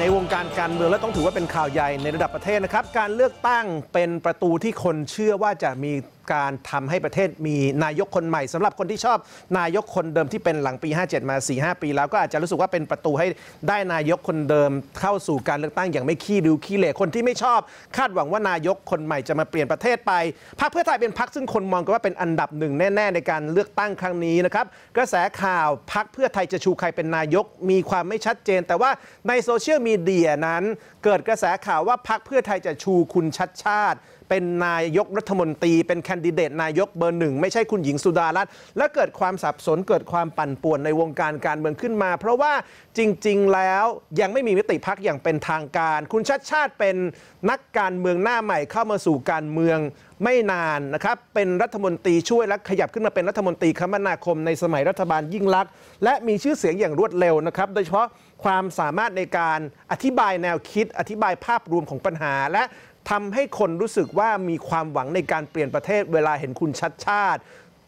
ในวงการการเมืองและต้องถือว่าเป็นข่าวใหญ่ในระดับประเทศนะครับ การเลือกตั้งเป็นประตูที่คนเชื่อว่าจะมีการทำให้ประเทศมีนายกคนใหม่สำหรับคนที่ชอบ นายกคนเดิมที่เป็นหลังปี57มา4 5 ปี แล้วก็อาจจะรู้สึกว่าเป็นประตูให้ได้นายกคนเดิมเข้าสู่การเลือกตั้งอย่างไม่ขี้ดูขี้เหล่คนที่ไม่ชอบ คาดหวังว่านายกคนใหม่จะมาเปลี่ยนประเทศไปพรรคเพื่อไทยเป็นพรรคซึ่งคนมองกันว่าเป็นอันดับหนึ่งแน่ ๆ ในการเลือกตั้งครั้งนี้นะครับกระแสข่าวพรรคเพื่อไทยจะชูใครเป็นนายกมีความไม่ชัดเจน แต่ว่าในโซเชียลมีเดียนั้นเกิดกระแสข่าวว่าพรรคเพื่อไทยจะชูคุณชัดชาติ เป็นนายกรัฐมนตรีเป็นแคนดิเดตนายกเบอร์หนึ่งไม่ใช่คุณหญิงสุดารัตน์และเกิดความสับสน เกิดความปั่นป่วนในวงการการเมืองขึ้นมา เพราะว่าจริง ๆ แล้วยังไม่มีมติพักอย่างเป็นทางการ คุณชัดชาติเป็นนักการเมืองหน้าใหม่เข้ามาสู่การเมืองไม่นานนะครับ เป็นรัฐมนตรีช่วยและขยับขึ้นมาเป็นรัฐมนตรีคมนาคมในสมัยรัฐบาลยิ่งลักษณ์และมีชื่อเสียงอย่างรวดเร็วนะครับโดยเฉพาะความสามารถในการอธิบายแนวคิด อธิบายภาพรวมของปัญหาและทำให้คนรู้สึกว่ามีความหวังในการเปลี่ยนประเทศเวลาเห็นคุณชัดชาติ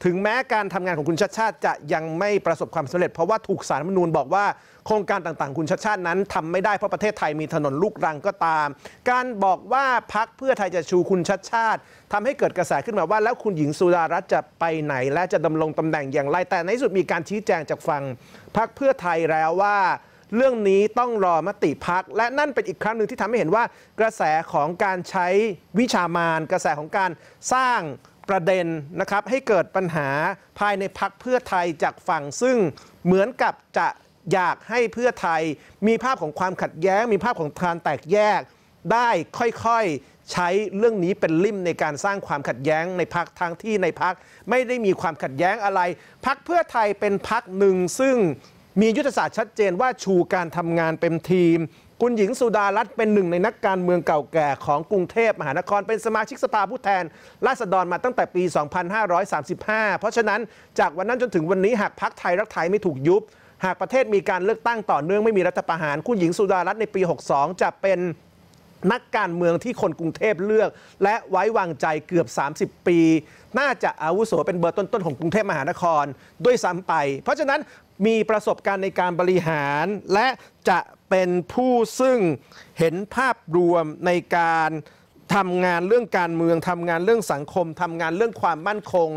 ถึงแม้การทำงานของคุณชัดชาติ จะยังไม่ประสบความสำเร็จ เพราะว่าถูกสารมนูญบอกว่าโครงการต่างๆ คุณชัดชาตินั้น ทำไม่ได้เพราะประเทศไทยมีถนนลูกรังก็ตาม การบอกว่าพักเพื่อไทยจะชูคุณชัดชาติ ทำให้เกิดกระแสขึ้นมาว่าแล้วคุณหญิงสุดารัตน์จะไปไหนและจะดำรงตำแหน่งอย่างไรแต่ในสุดมีการชี้แจงจากฝั่งพักเพื่อไทยแล้วว่าเรื่องนี้ต้องรอมติพัก และนั่นเป็นอีกครั้งหนึ่งที่ทำให้เห็นว่ากระแสของการใช้วิชามานกระแสของการสร้างประเด็นนะครับให้เกิดปัญหาภายในพักเพื่อไทยจากฝั่งซึ่งเหมือนกับจะอยากให้เพื่อไทย มีภาพของความขัดแย้ง มีภาพของการแตกแยก ได้ค่อยๆ ใช้เรื่องนี้เป็นลิ่ม ในการสร้างความขัดแย้งในพักทางที่ในพักไม่ได้มีความขัดแย้งอะไรพักเพื่อไทยเป็นพักหนึ่งซึ่งมียุทธศาสตร์ชัดเจนว่าชูการทำงานเป็นทีม คุณหญิงสุดารัตน์เป็นหนึ่งในนักการเมืองเก่าแก่ของกรุงเทพมหานคร เป็นสมาชิกสภาผู้แทนราษฎรมาตั้งแต่ปี 2535 เพราะฉะนั้นจากวันนั้นจนถึงวันนี้หากพรรคไทยรักไทยไม่ถูกยุบ หากประเทศมีการเลือกตั้งต่อเนื่องไม่มีรัฐประหารคุณหญิงสุดารัตน์ในปี 62 จะเป็นนักการเมืองที่คนกรุงเทพเลือกและไว้วางใจเกือบ 30 ปี น่าจะอาวุโสเป็นเบอร์ต้นๆของกรุงเทพมหานคร ด้วยซ้ำไป เพราะฉะนั้นมีประสบการณ์ในการบริหาร และจะเป็นผู้ซึ่งเห็นภาพรวมในการทำงานเรื่องการเมือง ทำงานเรื่องสังคม ทำงานเรื่องความมั่นคง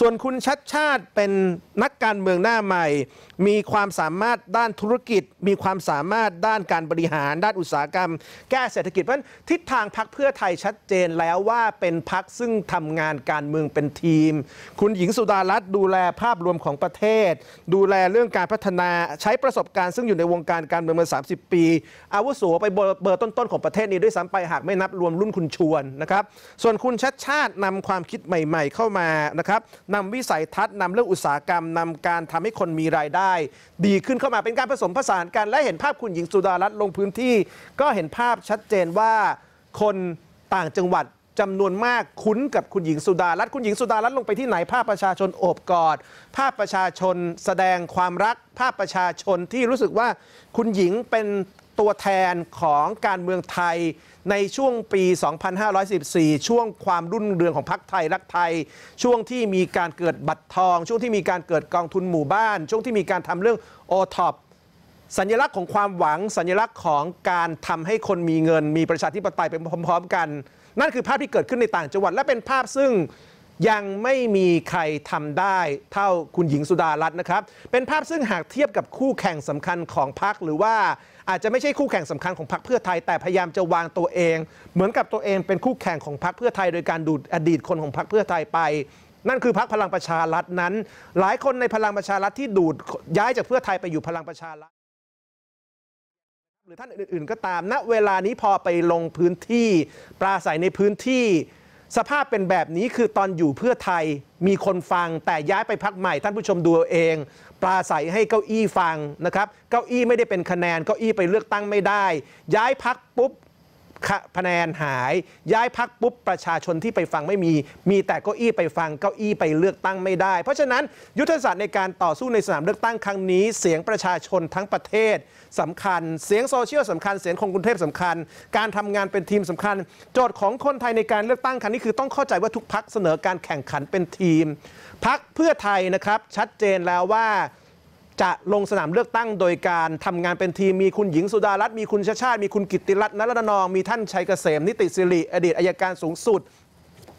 ส่วนคุณชัดชาติเป็นนักการเมืองหน้าใหม่ มีความสามารถด้านธุรกิจ มีความสามารถด้านการบริหารด้านอุตสาหกรรมแก้เศรษฐกิจเพราะฉะนั้นทิศทางพักเพื่อไทยชัดเจนแล้วว่าเป็นพักซึ่งทำงานการเมืองเป็นทีม คุณหญิงสุดารัตน์ดูแลภาพรวมของประเทศ ดูแลเรื่องการพัฒนาใช้ประสบการณ์ซึ่งอยู่ในวงการการเมืองมา30 ปี อาวุโสไปเบอร์ต้นๆของประเทศนี้ด้วยซ้ำไปหากไม่นับรวมรุ่นคุณชวนนะครับ ส่วนคุณชัดชาตินำความคิดใหม่ๆ เข้ามานะครับนำวิสัยทัศน์นำเรื่องอุตสาหกรรม นำการทำให้คนมีรายได้ ดีขึ้นเข้ามาเป็นการผสมผสานกัน และเห็นภาพคุณหญิงสุดารัตน์ลงพื้นที่ก็เห็นภาพชัดเจนว่าคนต่างจังหวัดจำนวนมากคุ้นกับคุณหญิงสุดารัตน์ คุณหญิงสุดารัตน์ลงไปที่ไหนภาพประชาชนโอบกอด ภาพประชาชนแสดงความรัก ภาพประชาชนที่รู้สึกว่าคุณหญิงเป็นตัวแทนของการเมืองไทยในช่วงปี 2514 ช่วงความรุ่นเรืองของพรรคไทยรักไทย ช่วงที่มีการเกิดบัตรทอง ช่วงที่มีการเกิดกองทุนหมู่บ้าน ช่วงที่มีการทำเรื่องโอท็อปสัญลักษณ์ของความหวัง สัญลักษณ์ของการทำให้คนมีเงิน มีประชาธิปไตยไปพร้อมๆ กัน นั่นคือภาพที่เกิดขึ้นในต่างจังหวัดและเป็นภาพซึ่งยังไม่มีใครทำได้เท่าคุณหญิงสุดารัตน์นะครับ เป็นภาพซึ่งหากเทียบกับคู่แข่งสำคัญของพรรคหรือว่าอาจจะไม่ใช่คู่แข่งสำคัญของพรรคเพื่อไทย แต่พยายามจะวางตัวเอง เหมือนกับตัวเองเป็นคู่แข่งของพรรคเพื่อไทยโดยการดูดอดีตคนของพรรคเพื่อไทยไป นั่นคือพักพลังประชารัฐนั้น หลายคนในพลังประชารัฐที่ดูดย้ายจากเพื่อไทยไปอยู่พลังประชารัฐ หรือท่านอื่น ๆ ก็ตามณนะเวลานี้พอไปลงพื้นที่ปราศัยในพื้นที่สภาพเป็นแบบนี้คือตอนอยู่เพื่อไทยมีคนฟัง แต่ย้ายไปพักใหม่ ท่านผู้ชมดูเอง ปลาใสให้เก้าอี้ฟังนะครับ เก้าอี้ไม่ได้เป็นคะแนนเก้าอี้ไปเลือกตั้งไม่ได้ ย้ายพักปุ๊บคะแนนหายย้ายพักปุ๊บประชาชนที่ไปฟังไม่มี มีแต่เก้าอี้ไปฟังเก้าอี้ไปเลือกตั้งไม่ได้เพราะฉะนั้น ยุทธศาสตร์ในการต่อสู้ในสนามเลือกตั้งครั้งนี้ เสียงประชาชนทั้งประเทศ สำคัญ เสียงโซเชียลสำคัญเสียงของกรุงเทพสำคัญ การทำงานเป็นทีมสำคัญ โจทย์ของคนไทยในการเลือกตั้งครั้งนี้คือต้องเข้าใจว่าทุกพักเสนอการแข่งขันเป็นทีมพักเพื่อไทยนะครับชัดเจนแล้วว่าจะลงสนามเลือกตั้งโดยการทำงานเป็นทีม มีคุณหญิงสุดารัตน์มีคุณชาชาติมีคุณกิติรัตน์นรนอง มีท่านชัยเกษมนิติสิริ อดีตอายการสูงสุด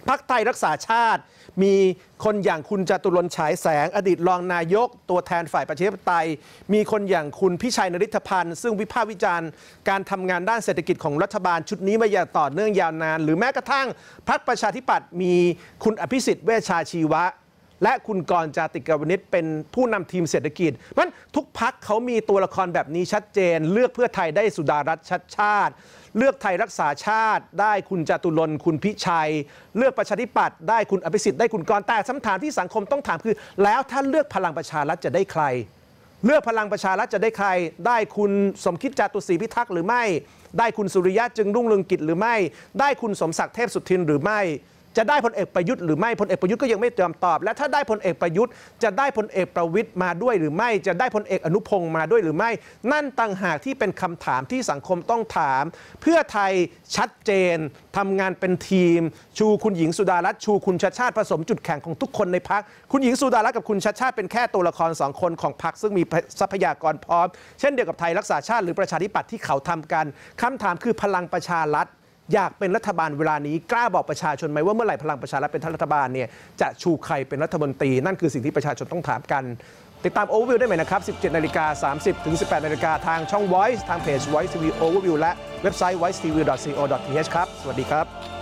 พักไทยรักษาชาติ มีคนอย่างคุณจตุรนฉายแสง อดีตรองนายก ตัวแทนฝ่ายประชาธิปไตย มีคนอย่างคุณพิชัยนริธพันธ์ ซึ่งวิพากษ์วิจารณ์ การทำงานด้านเศรษฐกิจของรัฐบาล ชุดนี้มาอย่างต่อเนื่องยาวนานหรือแม้กระทั่งพักประชาธิปัตย์มีคุณอภิสิทธิ์เวชชาชีวะและคุณกรจาติกาวนิชเป็นผู้นำทีมเศรษฐกิจมันทุกพักเขามีตัวละครแบบนี้ชัดเจน เลือกเพื่อไทยได้สุดารัตน์ชัดชาติ เลือกไทยรักษาชาติ ได้คุณจตุรนคุณพิชัย เลือกประชาธิปัตย์ได้คุณอภิสิทธิ์ได้คุณกรแต่คำถามที่สังคมต้องถามคือ แล้วถ้าเลือกพลังประชารัฐจะได้ใคร เลือกพลังประชารัฐจะได้ใคร ได้คุณสมคิดจาตุศรีพิทักษ์หรือไม่ ได้คุณสุริยะจึงรุ่งเรืองกิจหรือไม่ ได้คุณสมศักดิ์เทพสุทินหรือไม่จะได้พลเอกประยุทธ์หรือไม่พลเอกประยุทธ์ก็ยังไม่ยอมตอบและถ้าได้พลเอกประยุทธ์จะได้พลเอกประวิทย์มาด้วย หรือไม่จะได้พลเอกอนุพงศ์มาด้วยหรือไม่ นั่นต่างหากที่เป็นคำถามที่สังคมต้องถาม เพื่อไทยชัดเจน ทำงานเป็นทีม ชูคุณหญิงสุดารัตน์ชูคุณชาชาติผสมจุดแข็งของทุกคนในพักคุณหญิงสุดารัตน์กับคุณชาชาติเป็นแค่ตัวละครสองคนของพักซึ่งมีทรัพยากรพร้อม เช่นเดียวกับไทยรักษาชาติหรือประชาธิปัตย์ที่เขาทำกัน คำถามคือพลังประชารัฐอยากเป็นรัฐบาลเวลานี้กล้าบอกประชาชนไหมว่าเมื่อไหร่พลังประชารัฐเป็นรัฐบาลเนี่ยจะชูใครเป็นรัฐมนตรีนั่นคือสิ่งที่ประชาชนต้องถามกัน ติดตามโอเวอร์วิวได้ไหมนะครับ 17นาฬิกา30ถึง18นาฬิกาทางช่อง Voice ทางเพจ Voice TV Overview และเว็บไซต์ voicetv.co.th ครับ สวัสดีครับ